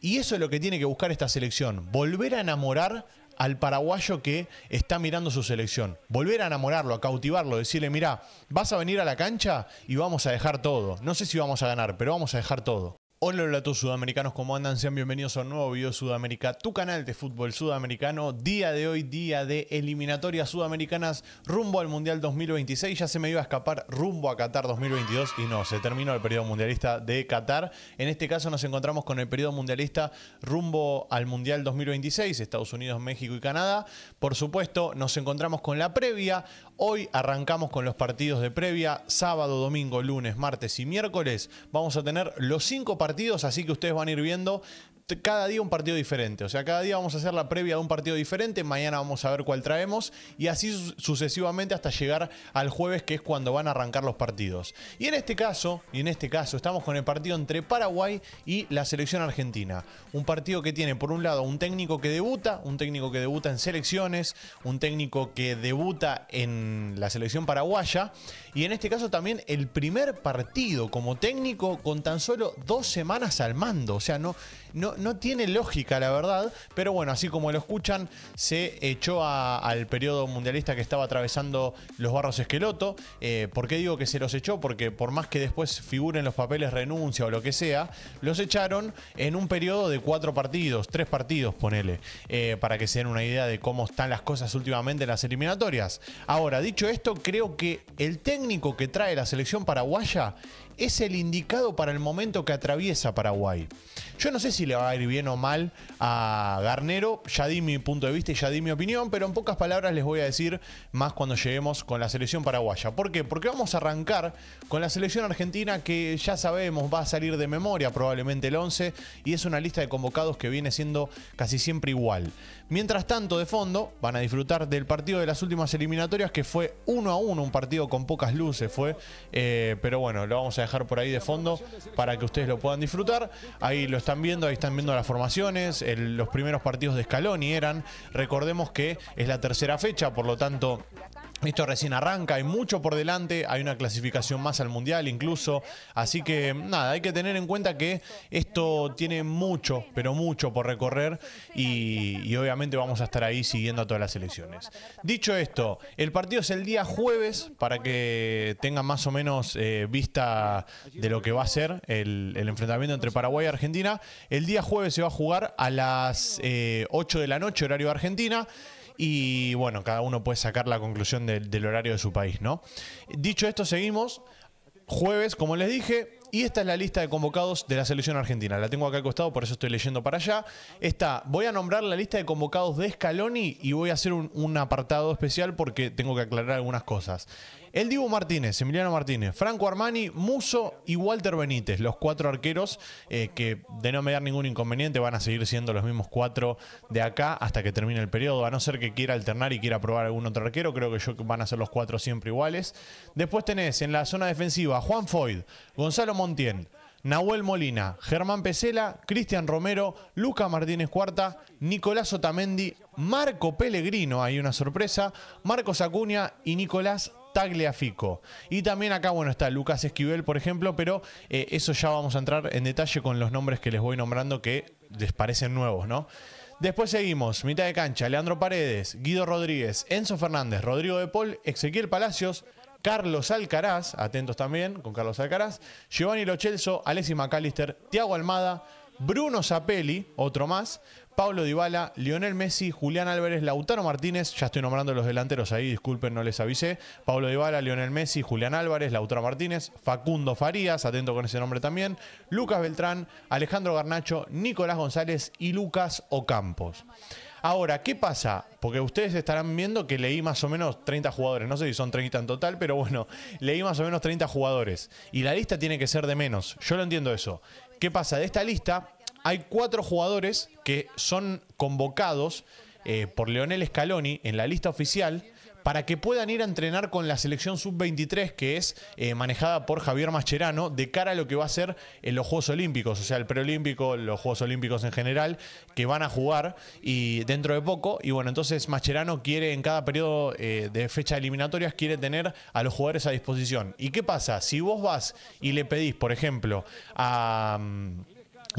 Y eso es lo que tiene que buscar esta selección, volver a enamorar al paraguayo que está mirando su selección. Volver a enamorarlo, a cautivarlo, decirle, mira, vas a venir a la cancha y vamos a dejar todo. No sé si vamos a ganar, pero vamos a dejar todo. Hola, hola a todos sudamericanos, ¿cómo andan? Sean bienvenidos a un nuevo video Sudamérica, tu canal de fútbol sudamericano. Día de hoy, día de eliminatorias sudamericanas rumbo al Mundial 2026. Ya se me iba a escapar rumbo a Qatar 2022 y no, se terminó el periodo mundialista de Qatar. En este caso nos encontramos con el periodo mundialista rumbo al Mundial 2026, Estados Unidos, México y Canadá. Por supuesto, nos encontramos con la previa. Hoy arrancamos con los partidos de previa, sábado, domingo, lunes, martes y miércoles. Vamos a tener los cinco partidos, así que ustedes van a ir viendo cada día un partido diferente. O sea, cada día vamos a hacer la previa de un partido diferente, mañana vamos a ver cuál traemos y así sucesivamente hasta llegar al jueves que es cuando van a arrancar los partidos. Y en este caso, y en este caso estamos con el partido entre Paraguay y la selección argentina. Un partido que tiene por un lado un técnico que debuta, un técnico que debuta en selecciones, un técnico que debuta en la selección paraguaya y en este caso también el primer partido como técnico con tan solo dos semanas al mando. O sea, no no, tiene lógica, la verdad, pero bueno, así como lo escuchan, se echó al periodo mundialista que estaba atravesando los barros esqueloto. Eh, ¿Por qué digo que se los echó? Porque por más que después figuren los papeles renuncia o lo que sea, los echaron en un periodo de cuatro partidos, tres partidos, ponele, eh, para que se den una idea de cómo están las cosas últimamente en las eliminatorias. Ahora, dicho esto, creo que el técnico que trae la selección paraguaya es el indicado para el momento que atraviesa Paraguay. Yo no sé si le va a ir bien o mal a Garnero, ya di mi punto de vista y ya di mi opinión, pero en pocas palabras les voy a decir más cuando lleguemos con la selección paraguaya. ¿Por qué? Porque vamos a arrancar con la selección argentina que ya sabemos va a salir de memoria probablemente el 11 y es una lista de convocados que viene siendo casi siempre igual. Mientras tanto, de fondo, van a disfrutar del partido de las últimas eliminatorias que fue uno a uno, un partido con pocas luces fue. Eh, pero bueno, lo vamos a dejar por ahí de fondo para que ustedes lo puedan disfrutar. Ahí lo están viendo, ahí están viendo las formaciones, los primeros partidos de escalón y eran. Recordemos que es la tercera fecha, por lo tanto, esto recién arranca, hay mucho por delante, hay una clasificación más al Mundial incluso, así que nada, hay que tener en cuenta que esto tiene mucho, pero mucho por recorrer y obviamente vamos a estar ahí siguiendo a todas las elecciones. Dicho esto, el partido es el día jueves para que tengan más o menos eh, vista de lo que va a ser el, enfrentamiento entre Paraguay y Argentina. El día jueves se va a jugar a las 8 eh, de la noche, horario de Argentina. Y bueno, cada uno puede sacar la conclusión del, del horario de su país, ¿no? Dicho esto, seguimos. Jueves, como les dije, y esta es la lista de convocados de la selección argentina. La tengo acá al costado, por eso estoy leyendo para allá. Está, voy a nombrar la lista de convocados de Scaloni y voy a hacer un, apartado especial porque tengo que aclarar algunas cosas. El Dibu Martínez, Emiliano Martínez, Franco Armani, Muso y Walter Benítez, los cuatro arqueros eh, que de no me dar ningún inconveniente van a seguir siendo los mismos cuatro de acá hasta que termine el periodo, a no ser que quiera alternar y quiera probar algún otro arquero, creo que yo, van a ser los cuatro siempre iguales. Después tenés en la zona defensiva Juan Foyd, Gonzalo Montién, Nahuel Molina, Germán Pesela, Cristian Romero, Luca Martínez Cuarta, Nicolás Otamendi, Marco Pellegrino, hay una sorpresa, Marcos Acuña y Nicolás Tagliafico. Y también acá, bueno, está Lucas Esquivel, por ejemplo, pero eh, eso ya vamos a entrar en detalle con los nombres que les voy nombrando que les parecen nuevos, ¿no? Después seguimos, mitad de cancha, Leandro Paredes, Guido Rodríguez, Enzo Fernández, Rodrigo de Paul, Ezequiel Palacios, Carlos Alcaraz, atentos también con Carlos Alcaraz, Giovanni Lochelso, Alessi McAllister, Tiago Almada, Bruno Zapelli, otro más, Pablo Dybala, Lionel Messi, Julián Álvarez, Lautaro Martínez, ya estoy nombrando los delanteros ahí, disculpen, no les avisé. Pablo Dybala, Lionel Messi, Julián Álvarez, Lautaro Martínez, Facundo Farías, atento con ese nombre también, Lucas Beltrán, Alejandro Garnacho, Nicolás González y Lucas Ocampos. Ahora, ¿qué pasa? Porque ustedes estarán viendo que leí más o menos 30 jugadores. No sé si son 30 en total, pero bueno, leí más o menos 30 jugadores. Y la lista tiene que ser de menos. Yo lo entiendo eso. ¿Qué pasa? De esta lista hay cuatro jugadores que son convocados eh, por Leonel Scaloni en la lista oficial para que puedan ir a entrenar con la selección sub-23 que es eh, manejada por Javier Mascherano de cara a lo que va a ser en eh, los Juegos Olímpicos, o sea, el preolímpico, los Juegos Olímpicos en general, que van a jugar y dentro de poco. Y bueno, entonces Mascherano quiere en cada periodo eh, de fecha eliminatorias, quiere tener a los jugadores a disposición. ¿Y qué pasa? Si vos vas y le pedís, por ejemplo, a... Mm,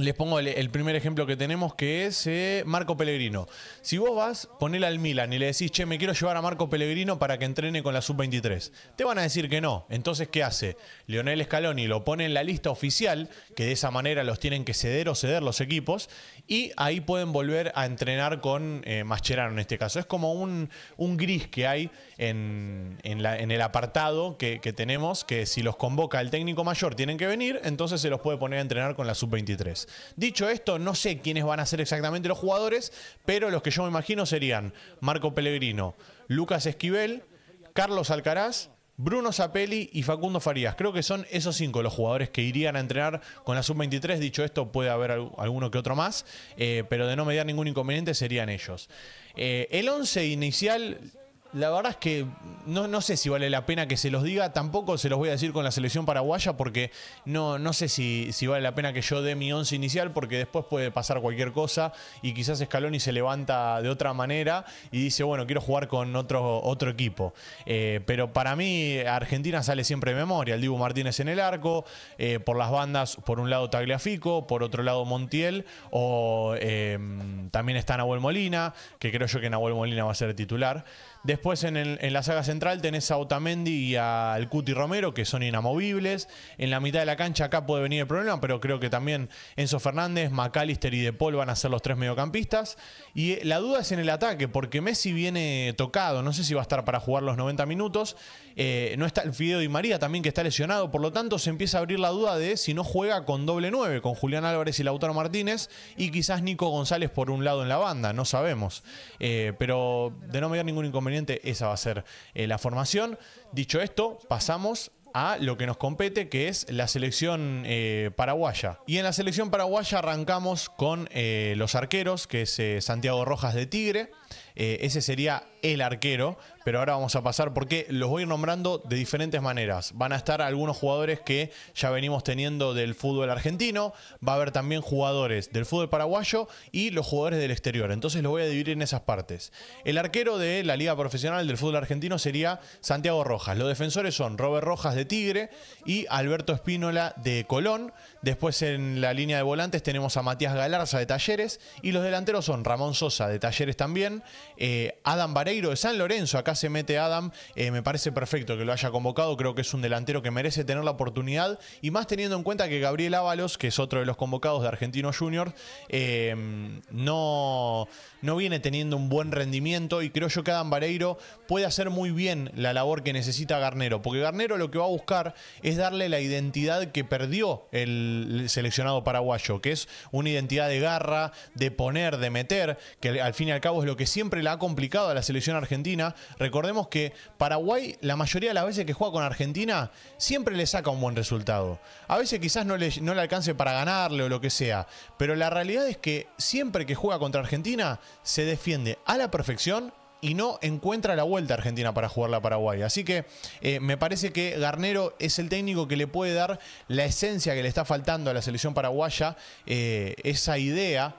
les pongo el, primer ejemplo que tenemos que es eh, Marco Pellegrino. Si vos vas, ponele al Milan y le decís, che, me quiero llevar a Marco Pellegrino para que entrene con la sub-23. Te van a decir que no. Entonces, ¿qué hace? Leonel Scaloni lo pone en la lista oficial, que de esa manera los tienen que ceder o ceder los equipos, y ahí pueden volver a entrenar con eh, Mascherano en este caso. Es como un, un gris que hay en, en el apartado que, que tenemos, que si los convoca el técnico mayor tienen que venir, entonces se los puede poner a entrenar con la sub-23. Dicho esto, no sé quiénes van a ser exactamente los jugadores, pero los que yo me imagino serían Marco Pellegrino, Lucas Esquivel, Carlos Alcaraz, Bruno Zapelli y Facundo Farías. Creo que son esos cinco los jugadores que irían a entrenar con la sub-23. Dicho esto, puede haber alguno que otro más, eh, pero de no mediar ningún inconveniente serían ellos. Eh, el 11 inicial la verdad es que no, sé si vale la pena que se los diga, tampoco se los voy a decir con la selección paraguaya porque no, no sé si, vale la pena que yo dé mi once inicial porque después puede pasar cualquier cosa y quizás Scaloni se levanta de otra manera y dice, bueno, quiero jugar con otro, otro equipo. Eh, pero para mí Argentina sale siempre de memoria, el Dibu Martínez en el arco, eh, por las bandas, por un lado Tagliafico, por otro lado Montiel o eh, también está Nahuel Molina, que creo yo que Nahuel Molina va a ser titular. Después en, la saga central tenés a Otamendi y al Cuti Romero, que son inamovibles. En la mitad de la cancha acá puede venir el problema, pero creo que también Enzo Fernández, McAllister y De Paul van a ser los tres mediocampistas. Y eh, la duda es en el ataque, porque Messi viene tocado, no sé si va a estar para jugar los 90 minutos. Eh, no está el Fideo y María también, que está lesionado. Por lo tanto, se empieza a abrir la duda de si no juega con doble 9, con Julián Álvarez y Lautaro Martínez, y quizás Nico González por un lado en la banda, no sabemos. Eh, pero de no medir ningún inconveniente esa va a ser eh, la formación. Dicho esto, pasamos a lo que nos compete, que es la selección eh, paraguaya. Y en la selección paraguaya arrancamos con eh, los arqueros, que es Santiago Rojas de Tigre, eh, ese sería el arquero, pero ahora vamos a pasar porque los voy a ir nombrando de diferentes maneras. Van a estar algunos jugadores que ya venimos teniendo del fútbol argentino, va a haber también jugadores del fútbol paraguayo y los jugadores del exterior. Entonces los voy a dividir en esas partes. El arquero de la Liga Profesional del Fútbol Argentino sería Santiago Rojas. Los defensores son Robert Rojas de Tigre y Alberto Espínola de Colón. Después en la línea de volantes tenemos a Matías Galarza de Talleres y los delanteros son Ramón Sosa de Talleres también. Eh, Adam Vareiro de San Lorenzo, acá se mete Adam, eh, me parece perfecto que lo haya convocado, creo que es un delantero que merece tener la oportunidad y más teniendo en cuenta que Gabriel Ábalos, que es otro de los convocados de Argentino Junior, eh, no, no viene teniendo un buen rendimiento y creo yo que Adam Vareiro puede hacer muy bien la labor que necesita Garnero, porque Garnero lo que va a buscar es darle la identidad que perdió el seleccionado paraguayo, que es una identidad de garra, de poner, de meter, que al fin y al cabo es lo que siempre la ha complicado a la selección argentina. Recordemos que Paraguay, la mayoría de las veces que juega con Argentina, siempre le saca un buen resultado. A veces quizás no le, no le alcance para ganarle o lo que sea, pero la realidad es que siempre que juega contra Argentina, se defiende a la perfección y no encuentra la vuelta Argentina para jugarla la Paraguay. Así que eh, me parece que Garnero es el técnico que le puede dar la esencia que le está faltando a la selección paraguaya, eh, esa idea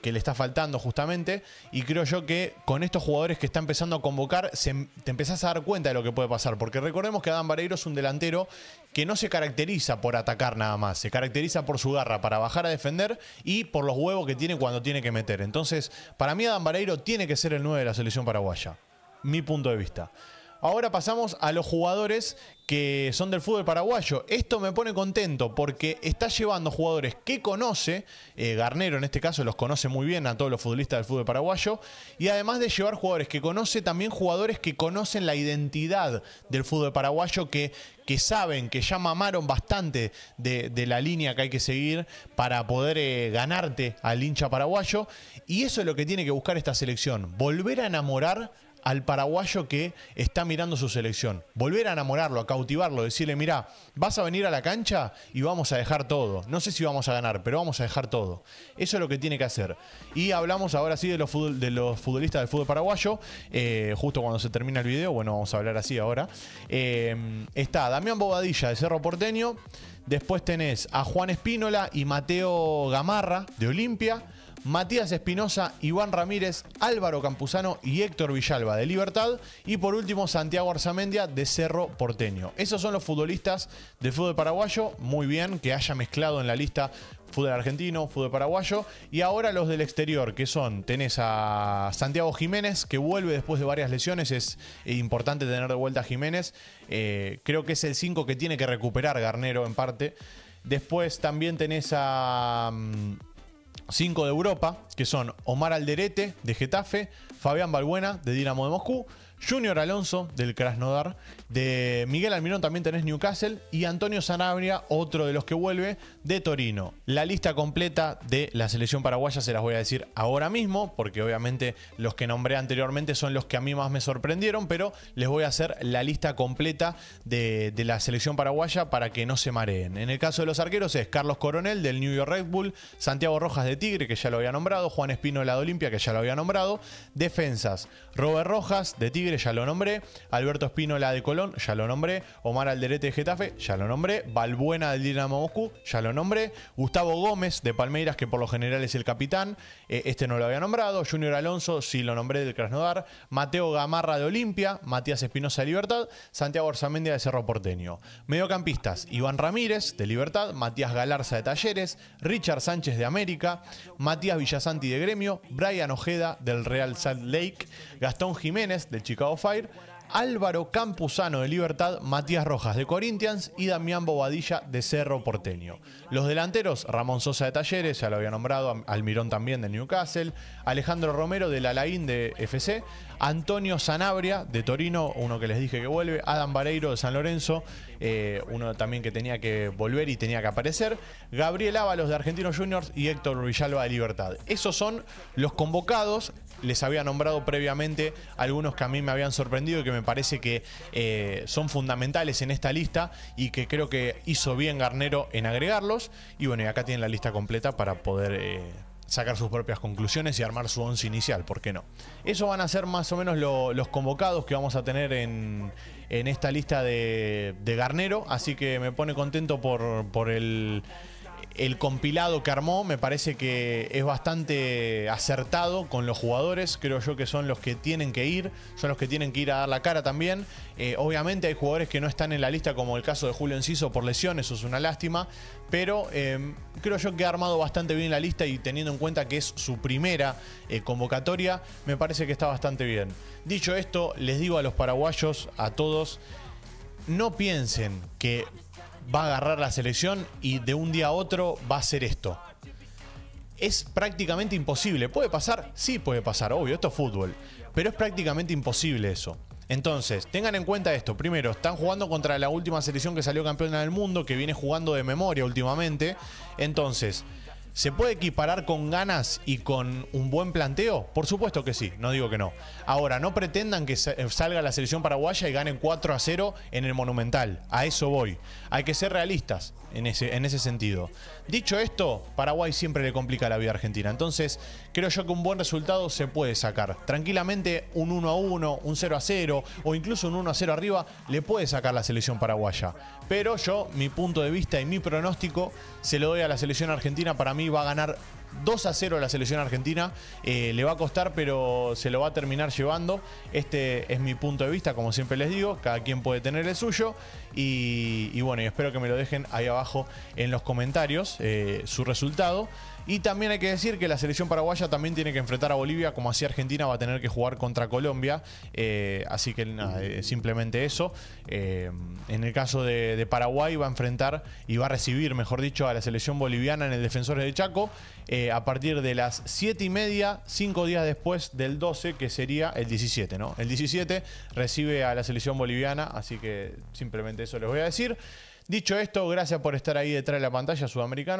que, le está faltando justamente. Y creo yo que con estos jugadores que está empezando a convocar, te empezás a dar cuenta de lo que puede pasar. Porque recordemos que Adam Vareiro es un delantero que no se caracteriza por atacar nada más, se caracteriza por su garra para bajar a defender y por los huevos que tiene cuando tiene que meter. Entonces, para mí Adán Vareiro tiene que ser el 9 de la selección paraguaya. Mi punto de vista. Ahora pasamos a los jugadores que son del fútbol paraguayo. Esto me pone contento porque está llevando jugadores que conoce, eh, Garnero en este caso los conoce muy bien a todos los futbolistas del fútbol paraguayo, y además de llevar jugadores que conoce, también jugadores que conocen la identidad del fútbol paraguayo, que, que saben, que ya mamaron bastante de, la línea que hay que seguir para poder eh, ganarte al hincha paraguayo, y eso es lo que tiene que buscar esta selección, volver a enamorar al paraguayo que está mirando su selección. Volver a enamorarlo, a cautivarlo, decirle, mira, vas a venir a la cancha y vamos a dejar todo. No sé si vamos a ganar, pero vamos a dejar todo. Eso es lo que tiene que hacer. Y hablamos ahora sí de los, de los futbolistas del fútbol paraguayo. Eh, justo cuando se termina el video, bueno, vamos a hablar así ahora. Eh, está Damián Bobadilla de Cerro Porteño. Después tenés a Juan Espínola y Mateo Gamarra de Olimpia. Matías Espinosa, Iván Ramírez, Álvaro Campuzano y Héctor Villalba de Libertad. Y por último, Santiago Arzamendia de Cerro Porteño. Esos son los futbolistas de fútbol paraguayo. Muy bien que haya mezclado en la lista fútbol argentino, fútbol paraguayo. Y ahora los del exterior, que son, tenés a Santiago Jiménez, que vuelve después de varias lesiones. Es importante tener de vuelta a Jiménez. Eh, creo que es el 5 que tiene que recuperar Garnero en parte. Después también tenés a... Mm, cinco de Europa, que son Omar Alderete de Getafe, Fabián Balbuena de Dinamo de Moscú, Junior Alonso del Krasnodar, de Miguel Almirón también tenés Newcastle y Antonio Sanabria, otro de los que vuelve, de Torino. La lista completa de la selección paraguaya se las voy a decir ahora mismo, porque obviamente los que nombré anteriormente son los que a mí más me sorprendieron, pero les voy a hacer la lista completa de, la selección paraguaya para que no se mareen. En el caso de los arqueros es Carlos Coronel del New York Red Bull, Santiago Rojas de Tigre, que ya lo había nombrado, Juan Espino de la Olimpia, que ya lo había nombrado, defensas, Robert Rojas de Tigre, ya lo nombré. Alberto Espino, la de Colón, ya lo nombré. Omar Alderete de Getafe, ya lo nombré. Balbuena del Dinamo Moscú, ya lo nombré. Gustavo Gómez de Palmeiras, que por lo general es el capitán, eh, este no lo había nombrado. Junior Alonso, sí lo nombré del Krasnodar. Mateo Gamarra de Olimpia, Matías Espinosa de Libertad, Santiago Orzamendia de Cerro Porteño. Mediocampistas, Iván Ramírez de Libertad, Matías Galarza de Talleres, Richard Sánchez de América, Matías Villasanti de Gremio, Brian Ojeda del Real Salt Lake, Gastón Jiménez del Chico golf fight Álvaro Campuzano de Libertad, Matías Rojas de Corinthians y Damián Bobadilla de Cerro Porteño. Los delanteros, Ramón Sosa de Talleres, ya lo había nombrado, Almirón también de Newcastle, Alejandro Romero del Alain de FC, Antonio Sanabria de Torino, uno que les dije que vuelve, Adam Vareiro de San Lorenzo, eh, uno también que tenía que volver y tenía que aparecer, Gabriel Ábalos de Argentinos Juniors y Héctor Villalba de Libertad. Esos son los convocados, les había nombrado previamente algunos que a mí me habían sorprendido y que me me parece que eh, son fundamentales en esta lista y que creo que hizo bien Garnero en agregarlos. Y bueno, y acá tienen la lista completa para poder... Eh, sacar sus propias conclusiones y armar su once inicial, ¿por qué no? Eso van a ser más o menos los convocados que vamos a tener en, esta lista de, de, Garnero, así que me pone contento por, por el el compilado que armó me parece que es bastante acertado con los jugadores. Creo yo que son los que tienen que ir, son los que tienen que ir a dar la cara también. Eh, obviamente hay jugadores que no están en la lista, como el caso de Julio Enciso por lesiones, eso es una lástima. Pero em, creo yo que ha armado bastante bien la lista y teniendo en cuenta que es su primera eh, convocatoria, me parece que está bastante bien. Dicho esto, les digo a los paraguayos, a todos, no piensen que va a agarrar la selección y de un día a otro va a ser esto. Es prácticamente imposible. ¿Puede pasar? Sí puede pasar, obvio, esto es fútbol. Pero es prácticamente imposible eso. Entonces, tengan en cuenta esto. Primero, están jugando contra la última selección que salió campeona del mundo, que viene jugando de memoria últimamente. Entonces, ¿Se puede equiparar con ganas y con un buen planteo? Por supuesto que sí, no digo que no. Ahora, no pretendan que salga la selección paraguaya y gane 4 a 0 en el Monumental. A eso voy. Hay que ser realistas en ese, en ese sentido. Dicho esto, Paraguay siempre le complica la vida a Argentina. Entonces, creo yo que un buen resultado se puede sacar. Tranquilamente, un 1 a 1, un 0 a 0 o incluso un 1 a 0 arriba le puede sacar la selección paraguaya. Pero yo, mi punto de vista y mi pronóstico se lo doy a la selección argentina. Para mí va a ganar 2 a 0 a la selección argentina. Eh, le va a costar, pero se lo va a terminar llevando. Este es mi punto de vista, como siempre les digo. Cada quien puede tener el suyo. Y, bueno, espero que me lo dejen ahí abajo en los comentarios eh, su resultado. Y también hay que decir que la selección paraguaya también tiene que enfrentar a Bolivia, como así Argentina va a tener que jugar contra Colombia. Eh, así que simplemente eso. Eh, en el caso de, Paraguay va a enfrentar y va a recibir, mejor dicho, a la selección boliviana en el Defensores de Chaco eh, a partir de las 7 y media, 5 días después del 12, que sería el 17, ¿no? El 17 recibe a la selección boliviana, así que simplemente eso les voy a decir. Dicho esto, gracias por estar ahí detrás de la pantalla sudamericana.